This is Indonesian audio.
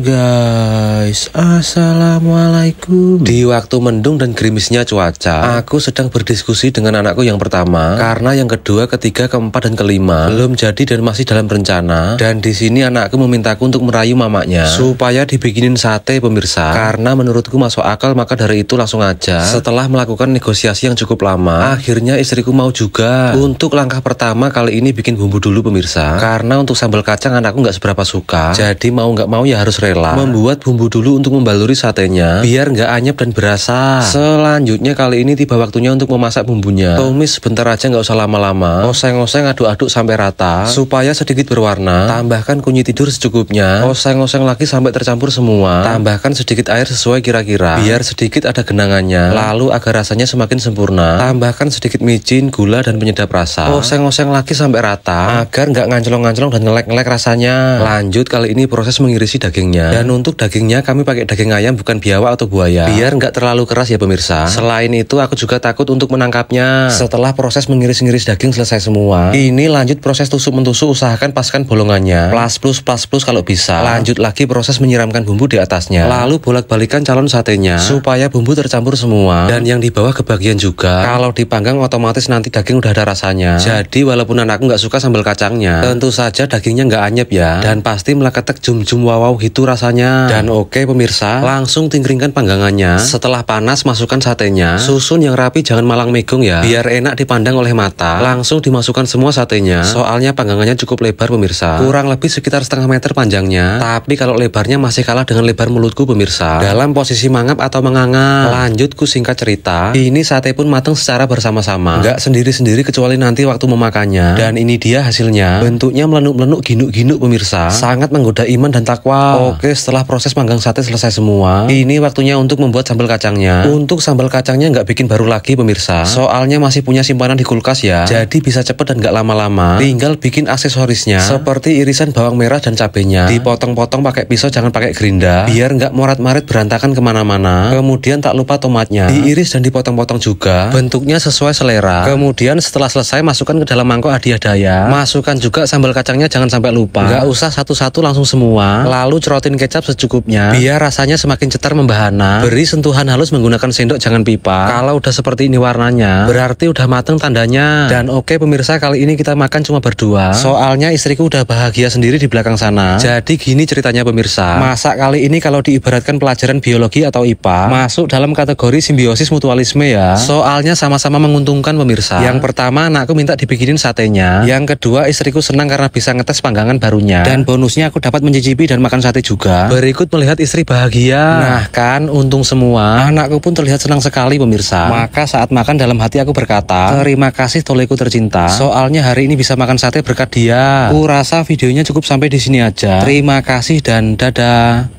guys Assalamualaikum Di waktu mendung dan gerimisnya cuaca Aku sedang berdiskusi dengan anakku yang pertama Karena yang kedua, ketiga, keempat, dan kelima Belum jadi dan masih dalam rencana Dan di sini anakku memintaku untuk merayu mamanya Supaya dibikinin sate pemirsa Karena menurutku masuk akal maka dari itu langsung aja Setelah melakukan negosiasi yang cukup lama Akhirnya istriku mau juga Untuk langkah pertama kali ini bikin bumbu dulu pemirsa Karena untuk sambal kacang anakku nggak seberapa suka Jadi mau nggak mau ya harus rela mozzarella membuat bumbu dulu untuk membaluri satenya biar nggak anyep dan berasa. Selanjutnya kali ini tiba waktunya untuk memasak bumbunya. Tumis sebentar aja nggak usah lama-lama. Oseng-oseng aduk-aduk sampai rata supaya sedikit berwarna. Tambahkan kunyit tidur secukupnya. Oseng-oseng lagi sampai tercampur semua. Tambahkan sedikit air sesuai kira-kira biar sedikit ada genangannya. Lalu agar rasanya semakin sempurna. Tambahkan sedikit micin, gula dan penyedap rasa. Oseng-oseng lagi sampai rata agar nggak ngancelong-ngancelong dan ngelek-ngelek rasanya. Lanjut kali ini proses mengirisi dagingnya dagingnya. Dan untuk dagingnya kami pakai daging ayam bukan biawak atau buaya. Biar nggak terlalu keras ya pemirsa. Selain itu aku juga takut untuk menangkapnya. Setelah proses mengiris-ngiris daging selesai semua, ini lanjut proses tusuk-mentusuk usahakan paskan bolongannya. Plus plus plus plus kalau bisa. Lanjut lagi proses menyiramkan bumbu di atasnya. Lalu bolak-balikan calon satenya supaya bumbu tercampur semua dan yang di bawah kebagian juga. Kalau dipanggang otomatis nanti daging udah ada rasanya. Jadi walaupun anakku nggak suka sambal kacangnya, tentu saja dagingnya nggak anyep ya dan pasti meleketek jum-jum wawaw gitu rasanya Dan oke pemirsa Langsung tingkringkan panggangannya Setelah panas masukkan satenya Susun yang rapi jangan malang megung ya Biar enak dipandang oleh mata Langsung dimasukkan semua satenya Soalnya panggangannya cukup lebar pemirsa Kurang lebih sekitar setengah meter panjangnya Tapi kalau lebarnya masih kalah dengan lebar mulutku pemirsa Dalam posisi mangap atau menganga Lanjut ku singkat cerita Ini sate pun matang secara bersama-sama Nggak sendiri-sendiri kecuali nanti waktu memakannya Dan ini dia hasilnya Bentuknya melenuk-melenuk ginuk-ginuk pemirsa Sangat menggoda iman dan takwa Oke Oke, setelah proses panggang sate selesai semua, ini waktunya untuk membuat sambal kacangnya. Untuk sambal kacangnya nggak bikin baru lagi pemirsa, soalnya masih punya simpanan di kulkas ya. Jadi bisa cepet dan nggak lama-lama. Tinggal bikin aksesorisnya, seperti irisan bawang merah dan cabenya. Dipotong-potong pakai pisau, jangan pakai gerinda, biar nggak morat-marit berantakan kemana-mana. Kemudian tak lupa tomatnya, diiris dan dipotong-potong juga. Bentuknya sesuai selera. Kemudian setelah selesai masukkan ke dalam mangkok hadiah daya. Masukkan juga sambal kacangnya, jangan sampai lupa. Nggak usah satu-satu langsung semua. Lalu cerotin masukin kecap secukupnya biar rasanya semakin cetar membahana. Beri sentuhan halus menggunakan sendok jangan pipa. Kalau udah seperti ini warnanya, berarti udah mateng tandanya. Dan oke okay, pemirsa, kali ini kita makan cuma berdua. Soalnya istriku udah bahagia sendiri di belakang sana. Jadi gini ceritanya pemirsa. Masak kali ini kalau diibaratkan pelajaran biologi atau IPA, masuk dalam kategori simbiosis mutualisme ya. Soalnya sama-sama menguntungkan pemirsa. Yang pertama anakku minta dibikinin satenya. Yang kedua istriku senang karena bisa ngetes panggangan barunya. Dan bonusnya aku dapat mencicipi dan makan sate juga juga. Berikut melihat istri bahagia. Nah kan, untung semua. Anakku pun terlihat senang sekali pemirsa. Maka saat makan dalam hati aku berkata, terima kasih toleku tercinta. Soalnya hari ini bisa makan sate berkat dia. Aku rasa videonya cukup sampai di sini aja. Terima kasih dan dadah.